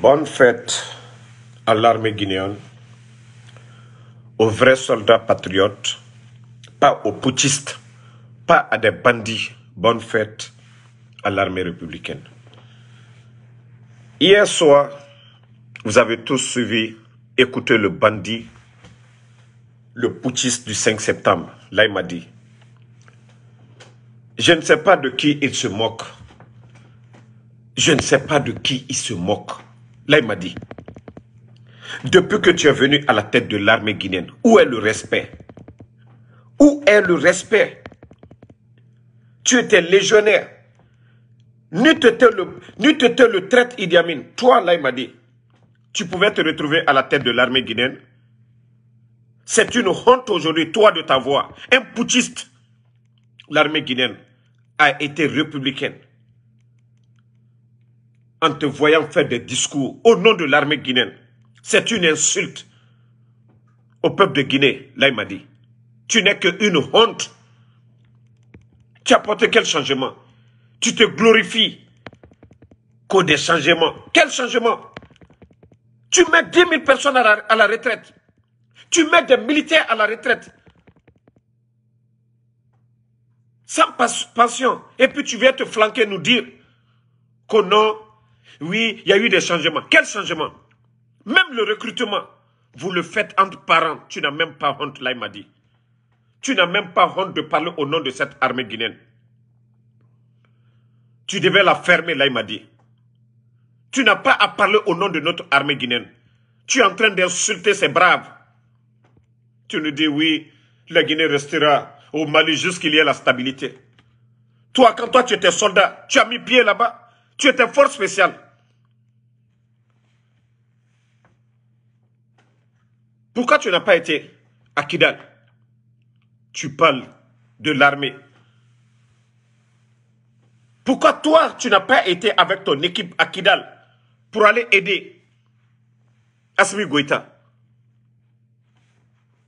Bonne fête à l'armée guinéenne, aux vrais soldats patriotes, pas aux putschistes, pas à des bandits. Bonne fête à l'armée républicaine. Hier soir, vous avez tous suivi, écouté le bandit, le putschiste du 5 septembre, Là, il m'a dit. Je ne sais pas de qui il se moque. Je ne sais pas de qui il se moque. Là, il m'a dit, depuis que tu es venu à la tête de l'armée guinéenne, où est le respect Où est le respect Tu étais légionnaire. nu te le, le traite Idi Amin. Toi, là, il m'a dit, tu pouvais te retrouver à la tête de l'armée guinéenne. C'est une honte aujourd'hui, toi, de t'avoir. Un putschiste. L'armée guinéenne a été républicaine en te voyant faire des discours au nom de l'armée guinéenne. C'est une insulte au peuple de Guinée, là il m'a dit. Tu n'es qu'une honte. Tu apportes quel changement Tu te glorifies qu'au des changements. Quel changement Tu mets 10 000 personnes à la, retraite. Tu mets des militaires à la retraite. Sans passion. Et puis tu viens te flanquer, nous dire qu'au nom oui, il y a eu des changements. Quels changements Même le recrutement, vous le faites entre parents. Tu n'as même pas honte, là, il m'a dit. Tu n'as même pas honte de parler au nom de cette armée guinéenne. Tu devais la fermer, là, il m'a dit. Tu n'as pas à parler au nom de notre armée guinéenne. Tu es en train d'insulter ces braves. Tu nous dis, oui, la Guinée restera au Mali jusqu'il y ait la stabilité. Toi, quand toi, tu étais soldat, tu as mis pied là-bas. Tu étais force spéciale. Pourquoi tu n'as pas été à Kidal Tu parles de l'armée. Pourquoi toi, tu n'as pas été avec ton équipe à Kidal pour aller aider Asmi Goïta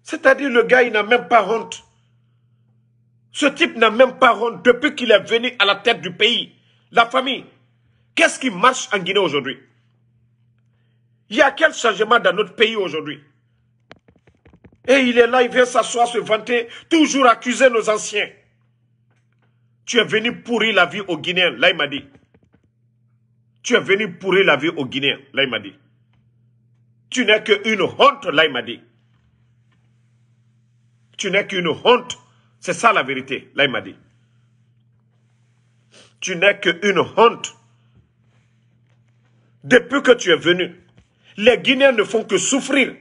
C'est-à-dire le gars, il n'a même pas honte. Ce type n'a même pas honte depuis qu'il est venu à la tête du pays. La famille, qu'est-ce qui marche en Guinée aujourd'hui Il y a quel changement dans notre pays aujourd'hui et il est là, il vient s'asseoir, se vanter, toujours accuser nos anciens. Tu es venu pourrir la vie aux Guinéens, là il m'a dit. Tu es venu pourrir la vie aux Guinéens, là il m'a dit. Tu n'es qu'une honte, là il m'a dit. Tu n'es qu'une honte. C'est ça la vérité, là il m'a dit. Tu n'es qu'une honte. Depuis que tu es venu, les Guinéens ne font que souffrir.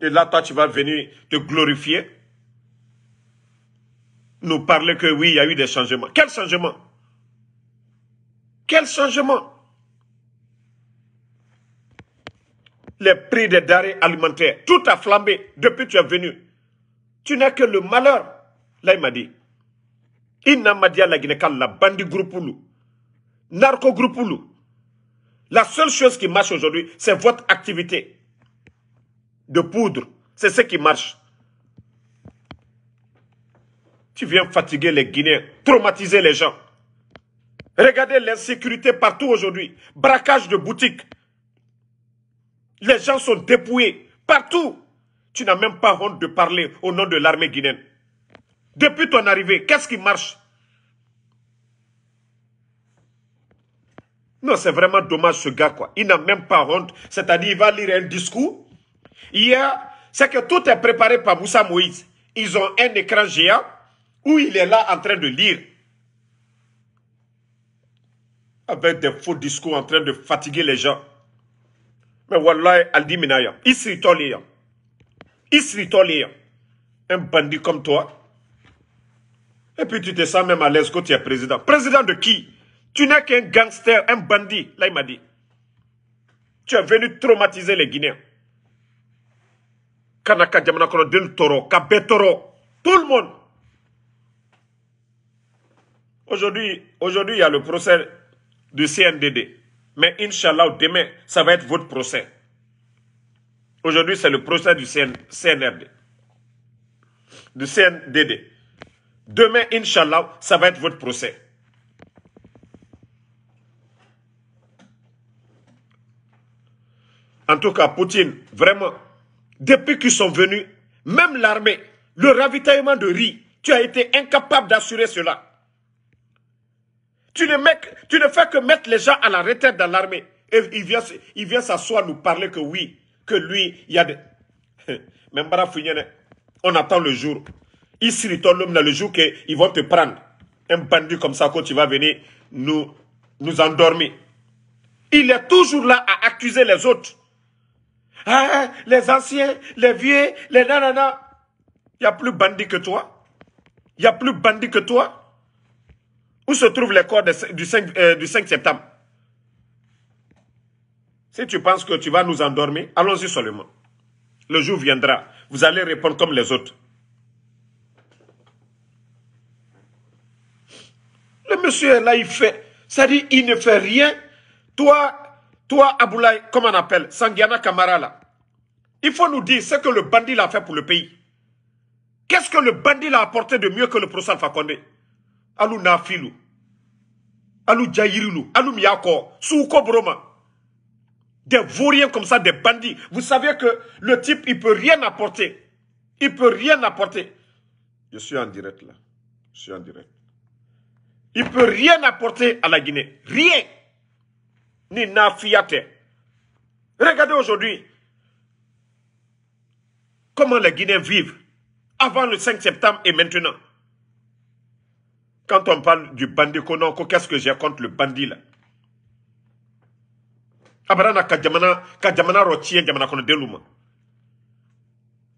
Et là, toi, tu vas venir te glorifier. Nous parler que oui, il y a eu des changements. Quel changement Quel changement Les prix des denrées alimentaires, tout a flambé depuis que tu es venu. Tu n'as que le malheur. Là, il m'a dit. Il n'a dit à la Guinée la bandit groupoulou, narco groupulou. La seule chose qui marche aujourd'hui, c'est votre activité de poudre. C'est ce qui marche. Tu viens fatiguer les Guinéens, traumatiser les gens. Regardez l'insécurité partout aujourd'hui. Braquage de boutiques. Les gens sont dépouillés partout. Tu n'as même pas honte de parler au nom de l'armée guinéenne. Depuis ton arrivée, qu'est-ce qui marche Non, c'est vraiment dommage ce gars, quoi. Il n'a même pas honte. C'est-à-dire, il va lire un discours hier, c'est que tout est préparé par Moussa Moïse. Ils ont un écran géant où il est là en train de lire. Avec des faux discours en train de fatiguer les gens. Mais wallah Aldi Minaya, ici Ici Un bandit comme toi. Et puis tu te sens même à l'aise quand tu es président. Président de qui Tu n'es qu'un gangster, un bandit. Là, il m'a dit. Tu es venu traumatiser les Guinéens tout le monde aujourd'hui aujourd'hui il y a le procès du CNDD mais inchallah demain ça va être votre procès aujourd'hui c'est le procès du CNRD du CNDD demain inchallah ça va être votre procès En tout cas, Poutine, vraiment, depuis qu'ils sont venus, même l'armée, le ravitaillement de riz, tu as été incapable d'assurer cela. Tu ne, tu ne, fais que mettre les gens à la retraite dans l'armée. Et il vient, il vient s'asseoir nous parler que oui, que lui, il y a des... Même on attend le jour. Ici, le jour qu'ils vont te prendre. Un bandit comme ça, quand tu vas venir nous, nous endormir. Il est toujours là à accuser les autres. Hein, les anciens, les vieux, les nanana. Il n'y a plus bandit que toi. Il n'y a plus bandit que toi. Où se trouvent les corps du, 5, euh, septembre Si tu penses que tu vas nous endormir, allons-y seulement. Le jour viendra. Vous allez répondre comme les autres. Le monsieur là, il fait... Ça dit, il ne fait rien. Toi, toi, Aboulaye, comment on appelle, Sangiana Kamara, là, il faut nous dire ce que le bandit l'a fait pour le pays. Qu'est-ce que le bandit l'a apporté de mieux que le professeur Fakonde Alou Nafilou, Alou Alou Miyako, Souko Broma. Des vauriens comme ça, des bandits. Vous savez que le type, il peut rien apporter. Il peut rien apporter. Je suis en direct là. Je suis en direct. Il peut rien apporter à la Guinée. Rien ni na fiate. regardez aujourd'hui comment les guinéens vivent avant le 5 septembre et maintenant quand on parle du bandit qu'est-ce que j'ai contre le bandit là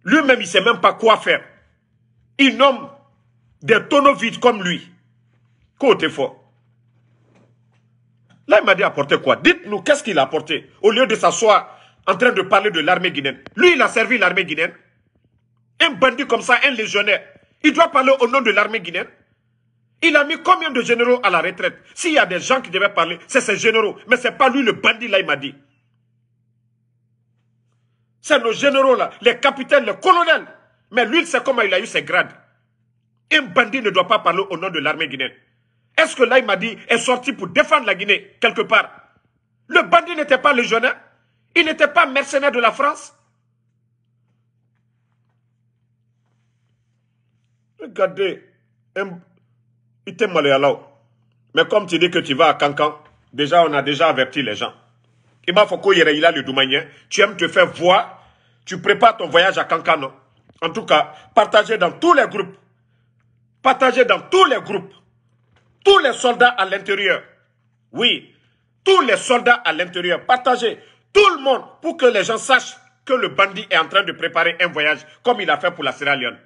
lui-même il ne sait même pas quoi faire il nomme des tonneaux vides comme lui Côté fort. Là, il m'a dit apporter quoi Dites-nous qu'est-ce qu'il a apporté au lieu de s'asseoir en train de parler de l'armée guinéenne. Lui, il a servi l'armée guinéenne. Un bandit comme ça, un légionnaire, il doit parler au nom de l'armée guinéenne. Il a mis combien de généraux à la retraite S'il y a des gens qui devaient parler, c'est ces généraux. Mais ce n'est pas lui le bandit, là, il m'a dit. C'est nos généraux, là, les capitaines, les colonels. Mais lui, il sait comment il a eu ses grades. Un bandit ne doit pas parler au nom de l'armée guinéenne. Est-ce que là il m'a dit est sorti pour défendre la Guinée quelque part Le bandit n'était pas légionnaire. Il n'était pas mercenaire de la France. Regardez, il était là. Mais comme tu dis que tu vas à Cancan, déjà on a déjà averti les gens. Il m'a le tu aimes te faire voir, tu prépares ton voyage à Cancan. En tout cas, partagez dans tous les groupes. Partagez dans tous les groupes. Tous les soldats à l'intérieur. Oui, tous les soldats à l'intérieur. Partagez tout le monde pour que les gens sachent que le bandit est en train de préparer un voyage comme il a fait pour la Sierra Leone.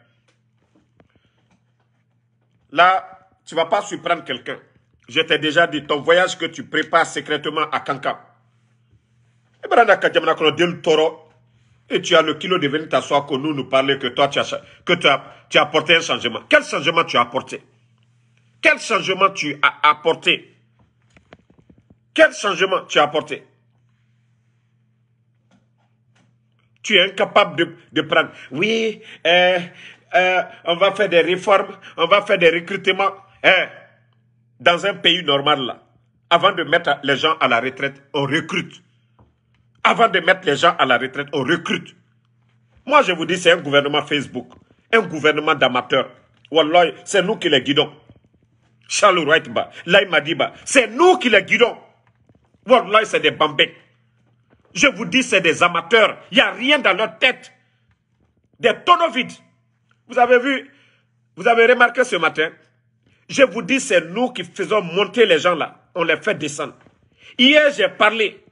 Là, tu ne vas pas surprendre quelqu'un. Je t'ai déjà dit, ton voyage que tu prépares secrètement à Kanka. Eh ben, et tu as le kilo de venir t'asseoir que nous nous parler que toi, tu que tu tu as apporté un changement. Quel changement tu as apporté quel changement tu as apporté Quel changement tu as apporté Tu es incapable de, prendre. Oui, euh, euh, on va faire des réformes, on va faire des recrutements. Hein, dans un pays normal, là, avant de mettre les gens à la retraite, on recrute. Avant de mettre les gens à la retraite, on recrute. Moi, je vous dis, c'est un gouvernement Facebook, un gouvernement d'amateurs. Wallah, c'est nous qui les guidons. Charles m'a Lai Madiba, c'est nous qui les guidons. Wallah, c'est des bambins. Je vous dis, c'est des amateurs. Il n'y a rien dans leur tête. Des tonneaux vides. Vous avez vu, vous avez remarqué ce matin, je vous dis, c'est nous qui faisons monter les gens là. On les fait descendre. Hier, j'ai parlé.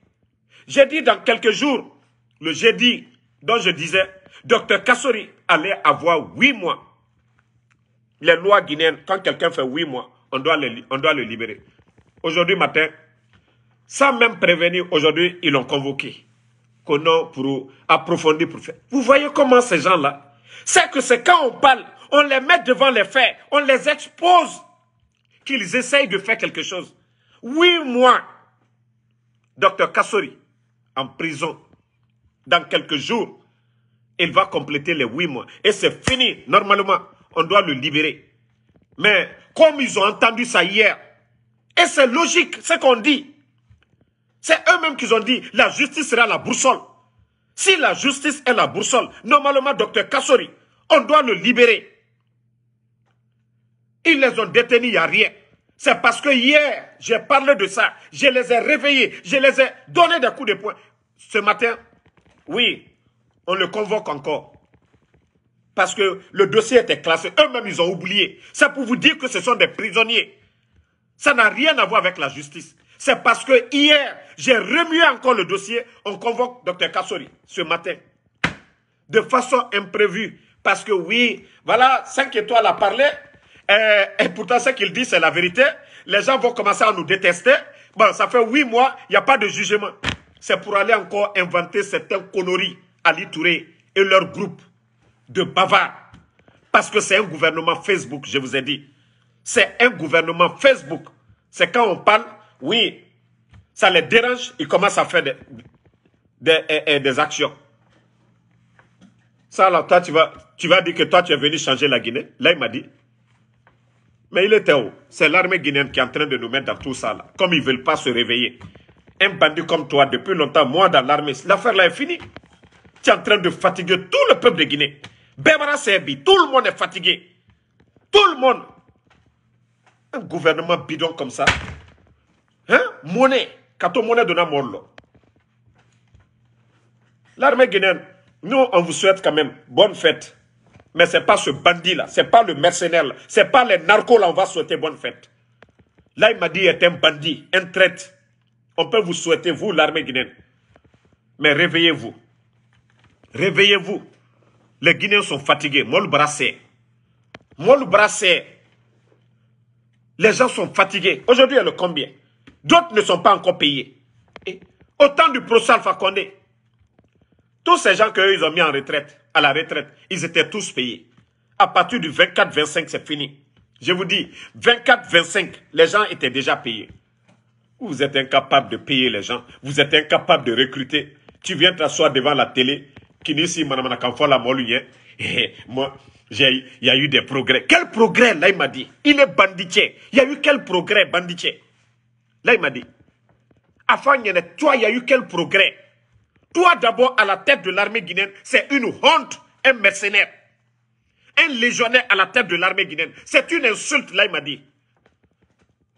J'ai dit dans quelques jours, le jeudi, dont je disais, Docteur Kassori allait avoir huit mois. Les lois guinéennes, quand quelqu'un fait huit mois, on doit le, on doit le libérer. Aujourd'hui matin, sans même prévenir, aujourd'hui, ils l'ont convoqué. Conan pour approfondir, pour faire. Vous voyez comment ces gens-là, c'est que c'est quand on parle, on les met devant les faits, on les expose, qu'ils essayent de faire quelque chose. Huit mois, docteur Kassori, en prison, dans quelques jours, il va compléter les huit mois. Et c'est fini, normalement. On doit le libérer. Mais comme ils ont entendu ça hier, et c'est logique ce qu'on dit, c'est eux-mêmes qui ont dit la justice sera la boussole. Si la justice est la boussole, normalement, docteur Kassori, on doit le libérer. Ils les ont détenus, il n'y a rien. C'est parce que hier, j'ai parlé de ça. Je les ai réveillés. Je les ai donné des coups de poing. Ce matin, oui, on le convoque encore. Parce que le dossier était classé. Eux-mêmes, ils ont oublié. C'est pour vous dire que ce sont des prisonniers. Ça n'a rien à voir avec la justice. C'est parce que hier, j'ai remué encore le dossier. On convoque Dr Kassori ce matin. De façon imprévue. Parce que oui, voilà, 5 étoiles a parlé. Euh, et, pourtant, ce qu'il dit, c'est la vérité. Les gens vont commencer à nous détester. Bon, ça fait 8 mois, il n'y a pas de jugement. C'est pour aller encore inventer certains conneries à l'Itouré et leur groupe de bavard. Parce que c'est un gouvernement Facebook, je vous ai dit. C'est un gouvernement Facebook. C'est quand on parle, oui, ça les dérange, ils commencent à faire des, eh, eh, actions. Ça, là, toi, tu vas, tu vas dire que toi, tu es venu changer la Guinée. Là, il m'a dit. Mais il était où C'est l'armée guinéenne qui est en train de nous mettre dans tout ça, là. Comme ils ne veulent pas se réveiller. Un bandit comme toi, depuis longtemps, moi, dans l'armée, l'affaire, là, est finie. Tu es en train de fatiguer tout le peuple de Guinée tout le monde est fatigué. Tout le monde. Un gouvernement bidon comme ça. Hein? Monnaie. Kato monnaie de Namorlo. L'armée guinéenne, nous, on vous souhaite quand même bonne fête. Mais ce n'est pas ce bandit-là, ce n'est pas le mercenaire, ce n'est pas les narcos-là, on va souhaiter bonne fête. Là, il m'a dit, il est un bandit, un traite. On peut vous souhaiter, vous, l'armée guinéenne. Mais réveillez-vous. Réveillez-vous. Les Guinéens sont fatigués. Moi, le bras Moi, Les gens sont fatigués. Aujourd'hui, elle le combien D'autres ne sont pas encore payés. Et autant du procès Alpha Condé. Tous ces gens qu'ils ont mis en retraite, à la retraite, ils étaient tous payés. À partir du 24-25, c'est fini. Je vous dis, 24-25, les gens étaient déjà payés. Vous êtes incapable de payer les gens. Vous êtes incapable de recruter. Tu viens t'asseoir devant la télé qui la moi, il y a eu des progrès. Quel progrès, là, il m'a dit. Il est banditier. Il y a eu quel progrès, banditier Là, il m'a dit. Afan toi, il y a eu quel progrès Toi, d'abord, à la tête de l'armée guinéenne, c'est une honte, un mercenaire. Un légionnaire à la tête de l'armée guinéenne. C'est une insulte, là, il m'a dit.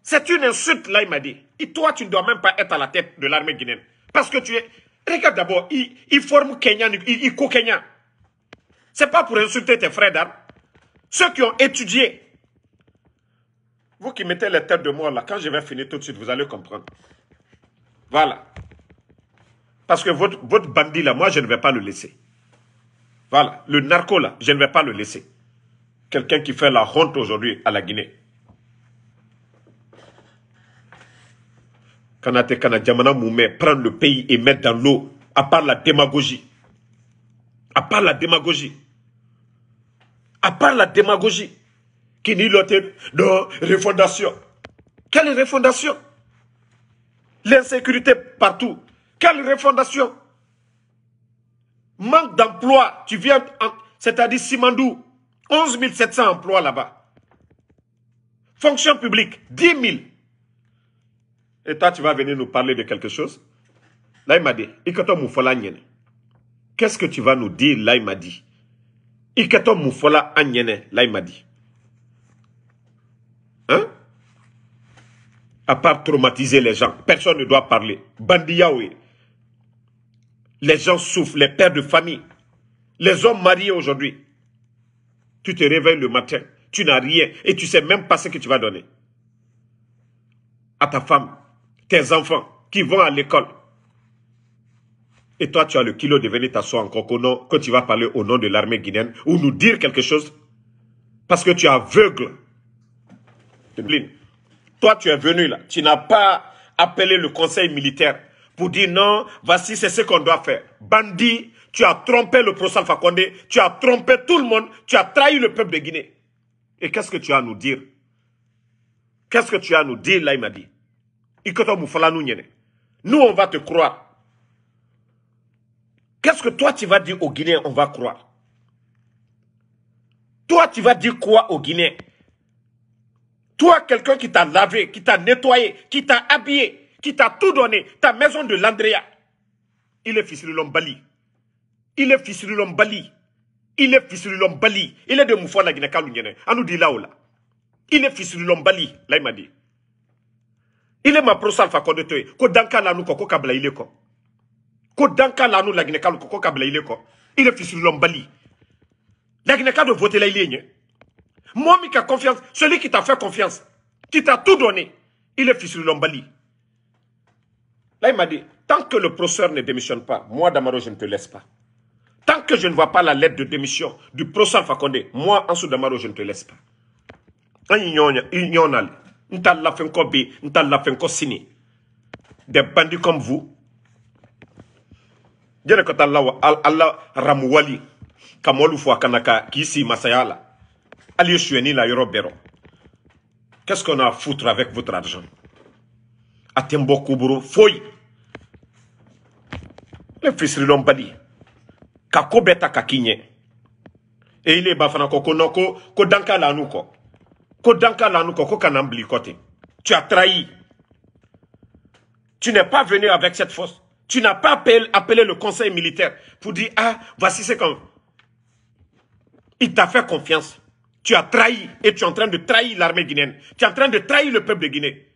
C'est une insulte, là, il m'a dit. Et toi, tu ne dois même pas être à la tête de l'armée guinéenne. Parce que tu es, Regarde d'abord, ils forme Kenyan, il, co-Kenyan. C'est pas pour insulter tes frères d'armes. Ceux qui ont étudié. Vous qui mettez les têtes de moi là, quand je vais finir tout de suite, vous allez comprendre. Voilà. Parce que votre, votre bandit là, moi, je ne vais pas le laisser. Voilà. Le narco là, je ne vais pas le laisser. Quelqu'un qui fait la honte aujourd'hui à la Guinée. prendre le pays et mettre dans l'eau, à part la démagogie. À part la démagogie. À part la démagogie. Qui n'y l'autre de refondation. Quelle refondation L'insécurité partout. Quelle refondation Manque d'emploi. Tu viens, c'est-à-dire Simandou, 11 700 emplois là-bas. Fonction publique, 10 000. Et toi, tu vas venir nous parler de quelque chose Là, il m'a dit, Qu'est-ce que tu vas nous dire Là, il m'a dit. là il m'a dit. Hein? À part traumatiser les gens, personne ne doit parler. Bandiyawe. Les gens souffrent, les pères de famille, les hommes mariés aujourd'hui. Tu te réveilles le matin, tu n'as rien et tu sais même pas ce que tu vas donner à ta femme tes enfants qui vont à l'école. Et toi, tu as le kilo de venir t'asseoir en coco que tu vas parler au nom de l'armée guinéenne ou nous dire quelque chose parce que tu es aveugle. Toi, tu es venu là. Tu n'as pas appelé le conseil militaire pour dire non, voici c'est ce qu'on doit faire. Bandit, tu as trompé le professeur Fakonde, tu as trompé tout le monde, tu as trahi le peuple de Guinée. Et qu'est-ce que tu as à nous dire Qu'est-ce que tu as à nous dire là, il m'a dit nous on va te croire qu'est-ce que toi tu vas dire aux Guinéens on va croire toi tu vas dire quoi aux Guinéens toi quelqu'un qui t'a lavé qui t'a nettoyé qui t'a habillé qui t'a tout donné ta maison de l'Andrea il est fils de l'homme Bali il est fils de l'homme Bali il est fils de l'homme Bali il est de Moufa la Guinée nous dit là ou là il est fils de l'homme Bali là il m'a dit il Il est ma konde to toi. ko danka lanu le ko ka bila ile nous ko danka lanu laginɛkalu il Il fils fils de lombali. ile de voter do Il ile a Moi ka confiance celui qui t'a fait confiance qui t'a tout donné il est fils de lombali. là il m'a dit tant que le professeur ne démissionne pas moi damaro je ne te laisse pas Tant que je ne vois pas la lettre de démission du professeur Fakonde, moi, en Damaro, je ne te laisse pas. Hein, n t'a lafɛn kɔ bi n t'a lafɛn kɔ sini des bandits comme vous jɛnɛ ka taa lawa ala ramuwali ka mɔlu fɔ a kana ka la hali qu'est ce qu'on a foutre avec votre argent a tɛ n bɔ koboro foyi kakobeta fisirilɔnbali Et il est ta ka e ko danka la nouko tu as trahi tu n'es pas venu avec cette force tu n'as pas appelé, le conseil militaire pour dire ah voici c'est comme il t'a fait confiance tu as trahi et tu es en train de trahir l'armée guinéenne tu es en train de trahir le peuple de Guinée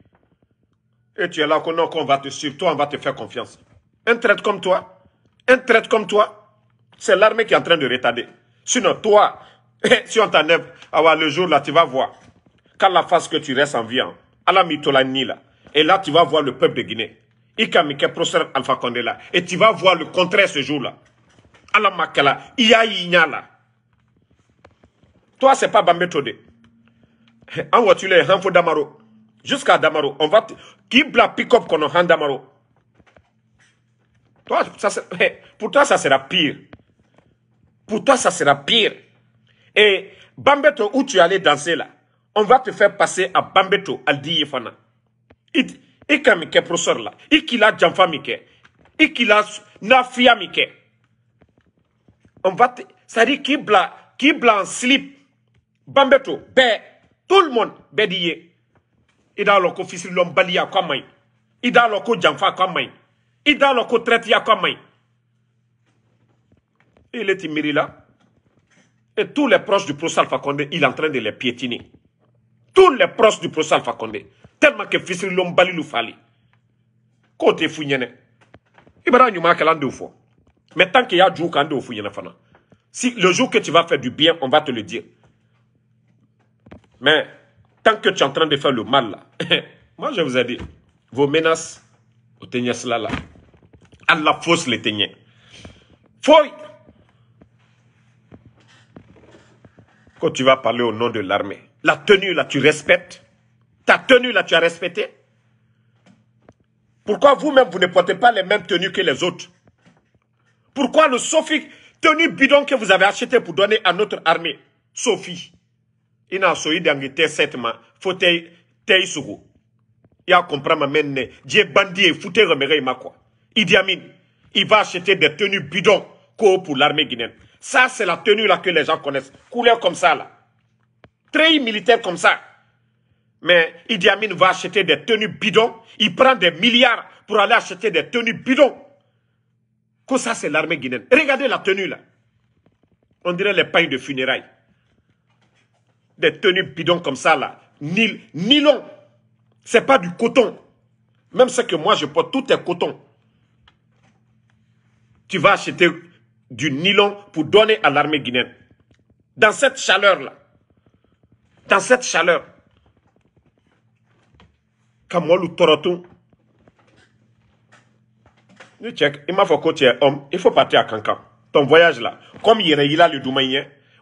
et tu es là qu'on va te suivre toi on va te faire confiance un traître comme toi un traître comme toi c'est l'armée qui est en train de retarder sinon toi si on t'enlève, ah le jour là, tu vas voir quand la face que tu restes en vie, à hein, la Mitolani là. Et là, tu vas voir le peuple de Guinée. Ikamike Professeur Alpha Condé là. Et tu vas voir le contraire ce jour-là. À la Makala, Iya là. Toi, c'est pas Bambetode. En voiture, les hanfo Damaro. Jusqu'à Damaro. On va. Qui bla pick-up qu'on a en Damaro? Toi, ça, pour toi, ça sera pire. Pour toi, ça sera pire. Et Bambeto, où tu allais danser là on va te faire passer à Bambeto al fana. I, professeur là. i k'i la janfa la On va te, ça dit qui bla, qui bla en slip. Bambeto, bé, tout le monde, bɛɛ d'i dans I d'a lɔn ko fisirilɔnbaliya ida man ɲi. I d'a lɔn ko janfa dans Il est là. Et tous les proches du professeur Alpha il est en train de les piétiner tous les proches du professeur Alpha Condé tellement que Fisri l'on bali lu fali Côté tɛ f'u ɲɛnɛ i b'a mais tant qu'il y a du kɛ an fana si le jour que tu vas faire du bien on va te le dire mais tant que tu es en train de faire le mal là moi je vous ai dit vos menaces vous teniez cela À la force, les le Foy. Quand tu vas parler au nom de l'armée la tenue, là, tu respectes. Ta tenue, là, tu as respecté. Pourquoi vous-même, vous ne portez pas les mêmes tenues que les autres Pourquoi le Sophie, tenue bidon que vous avez acheté pour donner à notre armée, Sophie Ina Il a compris ma main. Dieu bandit, foutez ma quoi. Idi il va acheter des tenues bidon pour l'armée guinéenne. Ça, c'est la tenue là que les gens connaissent. Couleur comme ça là treillis militaire comme ça. Mais Idi Amin va acheter des tenues bidons. Il prend des milliards pour aller acheter des tenues bidons. Que ça, c'est l'armée guinéenne. Regardez la tenue là. On dirait les pailles de funérailles. Des tenues bidons comme ça là. Nil, nylon. C'est pas du coton. Même ce que moi je porte, tout est coton. Tu vas acheter du nylon pour donner à l'armée guinéenne. Dans cette chaleur là dans cette chaleur Quand moi, le m'a fait que homme il faut partir à Cancan ton voyage là comme il a le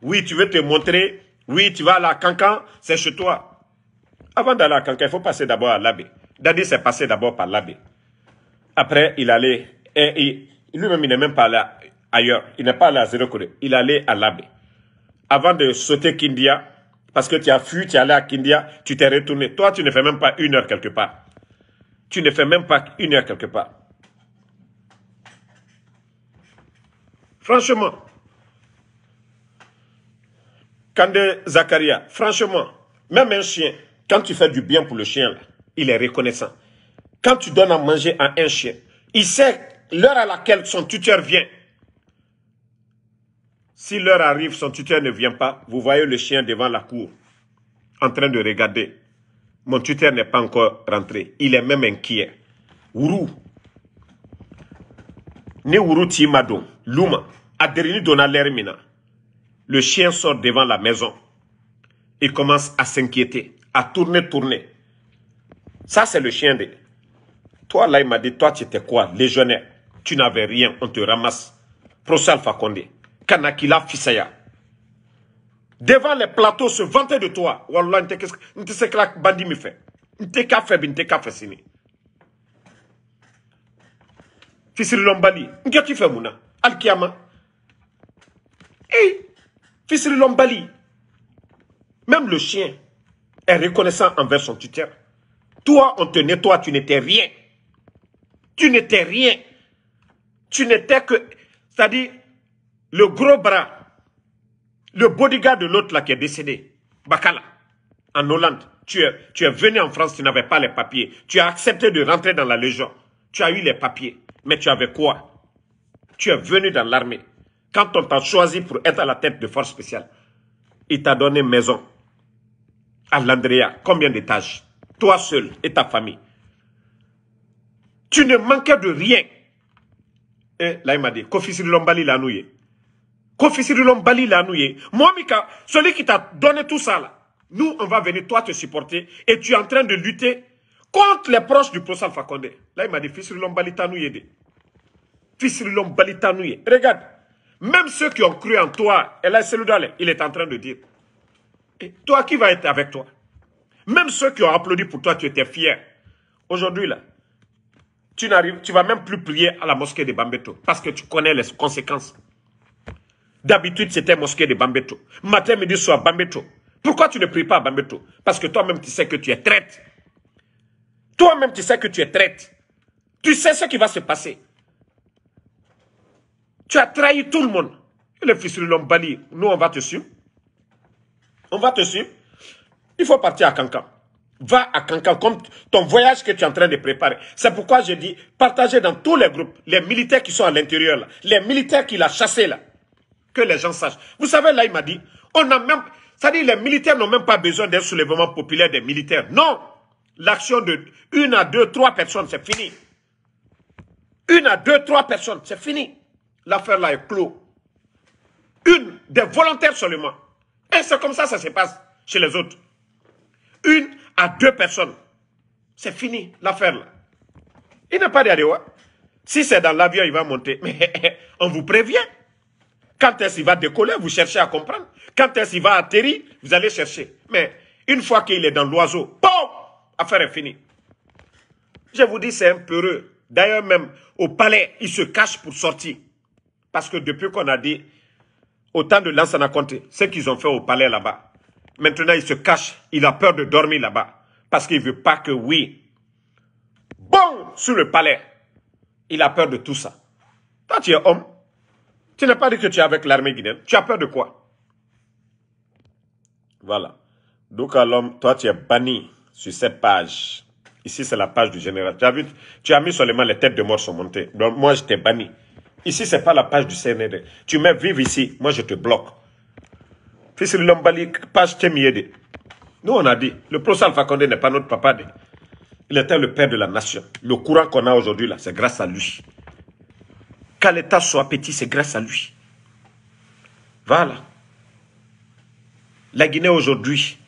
oui tu veux te montrer oui tu vas aller à Cancan c'est chez toi avant d'aller à Cancan il faut passer d'abord à l'abbé Dadi s'est passé d'abord par l'abbé après il allait et, lui-même il n'est même pas allé ailleurs il n'est pas allé à Zéro Il allait à l'abbé avant de sauter Kindia parce que tu as fui, tu es allé à Kindia, tu t'es retourné. Toi, tu ne fais même pas une heure quelque part. Tu ne fais même pas une heure quelque part. Franchement, Kande Zakaria, franchement, même un chien, quand tu fais du bien pour le chien, il est reconnaissant. Quand tu donnes à manger à un chien, il sait l'heure à laquelle son tuteur vient. Si l'heure arrive, son tuteur ne vient pas, vous voyez le chien devant la cour, en train de regarder. Mon tuteur n'est pas encore rentré. Il est même inquiet. Wuru. né Wuru madou. Luma, Aderini dona l'ermina. Le chien sort devant la maison. Il commence à s'inquiéter, à tourner, tourner. Ça, c'est le chien de. Toi, là, il m'a dit, toi, tu étais quoi Légionnaire. Tu n'avais rien, on te ramasse. pro Fakonde. Kanakila Fissaya. fisaya devant les plateaux se vanter de toi wallah n quest que que, bandi fait. Tu n tɛ fait. tu qu'a fait, tɛ k'a lombali sini ce que tu fais, mouna? Al Kiyama. Eh, lombali. même le chien est reconnaissant envers son tuteur toi on te nettoie tu n'étais rien tu n'étais rien tu n'étais que c'est-à-dire le gros bras, le bodyguard de l'autre là qui est décédé, Bakala, en Hollande. Tu es, venu en France, tu n'avais pas les papiers. Tu as accepté de rentrer dans la Légion. Tu as eu les papiers. Mais tu avais quoi Tu es venu dans l'armée. Quand on t'a choisi pour être à la tête de force spéciale, il t'a donné maison à Landrea. Combien d'étages Toi seul et ta famille. Tu ne manquais de rien. Et là, il m'a dit, Kofi Lombali l'a nouillé. Ko l'homme Bali l'a celui qui t'a donné tout ça là, nous on va venir toi te supporter et tu es en train de lutter contre les proches du professeur Fakonde. Là il m'a dit Fils Bali t'a Fils Fils Bali t'a Regarde, même ceux qui ont cru en toi, et là il est en train de dire, et toi qui va être avec toi Même ceux qui ont applaudi pour toi, tu étais fier. Aujourd'hui là, tu n'arrives, tu vas même plus prier à la mosquée de Bambeto parce que tu connais les conséquences. D'habitude, c'était mosquée de Bambeto. Matin, midi, soir, Bambeto. Pourquoi tu ne pries pas à Bambeto Parce que toi-même, tu sais que tu es traite. Toi-même, tu sais que tu es traite. Tu sais ce qui va se passer. Tu as trahi tout le monde. Le fils de l'homme bali, nous, on va te suivre. On va te suivre. Il faut partir à Cancan. Va à Cancan, comme ton voyage que tu es en train de préparer. C'est pourquoi je dis, partagez dans tous les groupes, les militaires qui sont à l'intérieur, les militaires qui a chassé là que les gens sachent. Vous savez, là, il m'a dit, on a même, c'est-à-dire les militaires n'ont même pas besoin d'un soulèvement populaire des militaires. Non, l'action de une à deux, trois personnes, c'est fini. Une à deux, trois personnes, c'est fini. L'affaire là est clos. Une, des volontaires seulement. Et c'est comme ça ça se passe chez les autres. Une à deux personnes. C'est fini, l'affaire là. Il n'a pas derrière Si c'est dans l'avion, il va monter. Mais on vous prévient. Quand est-ce qu'il va décoller Vous cherchez à comprendre. Quand est-ce qu'il va atterrir Vous allez chercher. Mais une fois qu'il est dans l'oiseau, bon, affaire est finie. Je vous dis, c'est un peureux. D'ailleurs, même au palais, il se cache pour sortir. Parce que depuis qu'on a dit, au temps de Lansana Conté, ce qu'ils ont fait au palais là-bas, maintenant il se cache, il a peur de dormir là-bas. Parce qu'il ne veut pas que, oui, bon, sur le palais, il a peur de tout ça. Toi, tu es homme, tu n'as pas dit que tu es avec l'armée guinéenne. Tu as peur de quoi Voilà. Donc, l'homme, toi, tu es banni sur cette page. Ici, c'est la page du général. Tu as vu, tu as mis seulement les têtes de mort sont montées. Donc, moi, je t'ai banni. Ici, c'est pas la page du CND. Tu mets vive ici. Moi, je te bloque. Fils Lombali, page Temiede. Nous, on a dit, le professeur Alpha Condé n'est pas notre papa. Il était le père de la nation. Le courant qu'on a aujourd'hui, là, c'est grâce à lui l'État soit petit, c'est grâce à lui. Voilà. La Guinée aujourd'hui,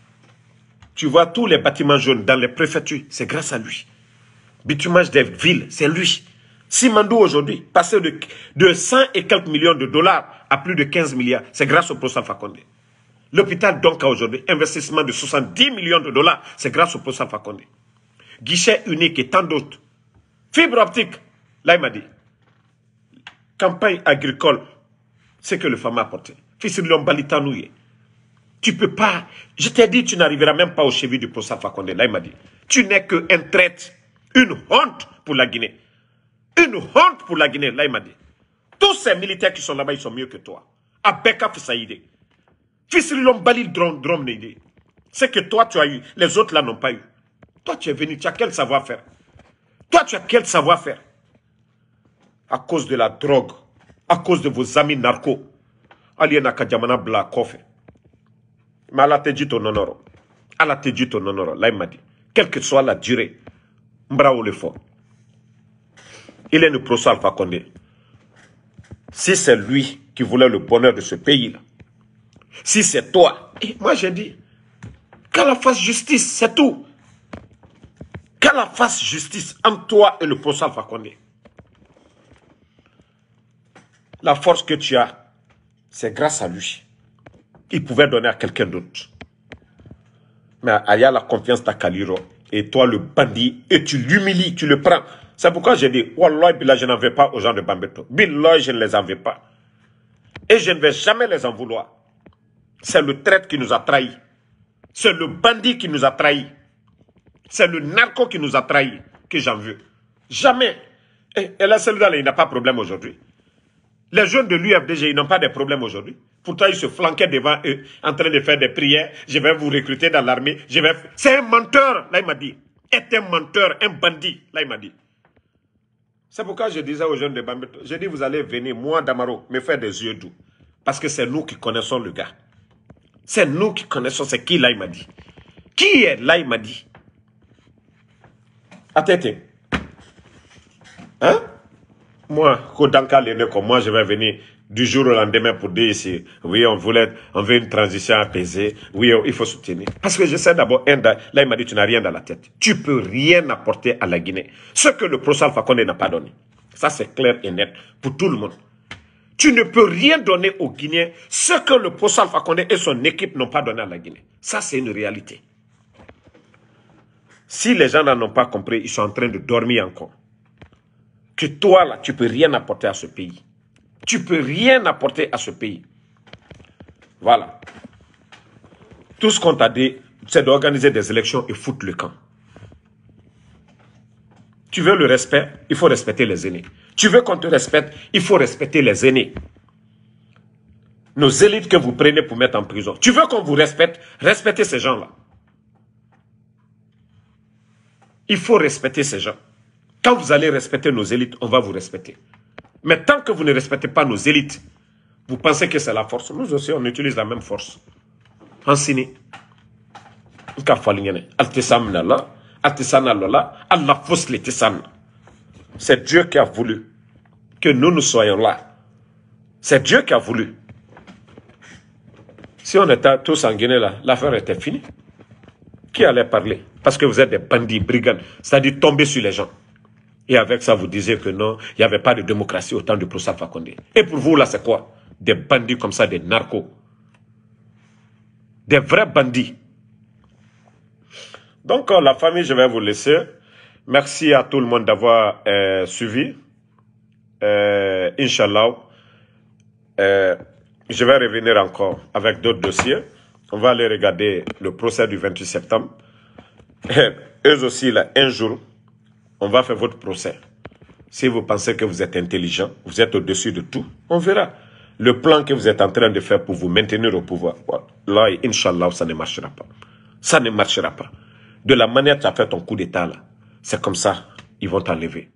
tu vois tous les bâtiments jaunes dans les préfectures, c'est grâce à lui. Bitumage des villes, c'est lui. Simandou aujourd'hui, passé de, de 100 et quelques millions de dollars à plus de 15 milliards, c'est grâce au professeur Fakonde. L'hôpital Donka aujourd'hui, investissement de 70 millions de dollars, c'est grâce au professeur Fakonde. Guichet unique et tant d'autres. Fibre optique, là il m'a dit, campagne agricole, c'est que le femme a apporté. Fils de l'homme, tu peux pas. Je t'ai dit, tu n'arriveras même pas au cheville du professeur Fakonde. Là, il m'a dit, tu n'es qu'un traite une honte pour la Guinée. Une honte pour la Guinée. Là, il m'a dit, tous ces militaires qui sont là-bas, ils sont mieux que toi. Abeka Fissaïde. Fils de l'homme, Bali C'est que toi, tu as eu. Les autres, là, n'ont pas eu. Toi, tu es venu, tu as quel savoir-faire Toi, tu as quel savoir-faire à cause de la drogue, à cause de vos amis narcos. Alien Akajamana Mais Allah te dit ton honneur. Là, il m'a dit. Quelle que soit la durée, bravo le fort. Il est le procès Alpha Si c'est lui qui voulait le bonheur de ce pays-là, si c'est toi, moi j'ai dit, qu'elle fasse justice, c'est tout. Qu'elle fasse justice entre toi et le procès Alpha la force que tu as, c'est grâce à lui. Il pouvait donner à quelqu'un d'autre. Mais a la confiance d'Akaliro. Et toi, le bandit, et tu l'humilies, tu le prends. C'est pourquoi j'ai dit, Wallah, Billah, je n'en veux pas aux gens de Bambeto. Billah, je ne les en veux pas. Et je ne vais jamais les en vouloir. C'est le traître qui nous a trahis. C'est le bandit qui nous a trahis. C'est le narco qui nous a trahis que j'en veux. Jamais. Et, et là, celui-là, il n'a pas de problème aujourd'hui. Les jeunes de l'UFDG, ils n'ont pas de problème aujourd'hui. Pourtant, ils se flanquaient devant eux, en train de faire des prières. Je vais vous recruter dans l'armée. Je vais. C'est un menteur, là, il m'a dit. Est un menteur, un bandit, là, il m'a dit. C'est pourquoi je disais aux jeunes de Bambeto, je dis, vous allez venir, moi, Damaro, me faire des yeux doux. Parce que c'est nous qui connaissons le gars. C'est nous qui connaissons, c'est qui, là, il m'a dit. Qui est là, il m'a dit. Attendez. Hein? Moi, Kodanka comme moi, je vais venir du jour au lendemain pour dire ici, oui, on voulait, veut une transition apaisée, oui, oh, il faut soutenir. Parce que je sais d'abord, là, il m'a dit, tu n'as rien dans la tête. Tu peux rien apporter à la Guinée. Ce que le professeur Alpha n'a pas donné. Ça, c'est clair et net pour tout le monde. Tu ne peux rien donner aux Guinéens ce que le professeur Alpha et son équipe n'ont pas donné à la Guinée. Ça, c'est une réalité. Si les gens n'en ont pas compris, ils sont en train de dormir encore que toi, là, tu ne peux rien apporter à ce pays. Tu ne peux rien apporter à ce pays. Voilà. Tout ce qu'on t'a dit, c'est d'organiser des élections et foutre le camp. Tu veux le respect, il faut respecter les aînés. Tu veux qu'on te respecte, il faut respecter les aînés. Nos élites que vous prenez pour mettre en prison. Tu veux qu'on vous respecte, respectez ces gens-là. Il faut respecter ces gens. Quand vous allez respecter nos élites, on va vous respecter. Mais tant que vous ne respectez pas nos élites, vous pensez que c'est la force. Nous aussi, on utilise la même force. En C'est Dieu qui a voulu que nous nous soyons là. C'est Dieu qui a voulu. Si on était tous en Guinée là, l'affaire était finie. Qui allait parler Parce que vous êtes des bandits, brigands. C'est-à-dire tomber sur les gens. Et avec ça, vous disiez que non, il n'y avait pas de démocratie au temps du procès Fakonde. Et pour vous, là, c'est quoi Des bandits comme ça, des narcos. Des vrais bandits. Donc, euh, la famille, je vais vous laisser. Merci à tout le monde d'avoir euh, suivi. Euh, Inch'Allah, je vais revenir encore avec d'autres dossiers. On va aller regarder le procès du 28 septembre. Eux aussi, là, un jour, on va faire votre procès. Si vous pensez que vous êtes intelligent, vous êtes au-dessus de tout, on verra. Le plan que vous êtes en train de faire pour vous maintenir au pouvoir, là, Inch'Allah, ça ne marchera pas. Ça ne marchera pas. De la manière que tu as fait ton coup d'État, là, c'est comme ça, ils vont t'enlever.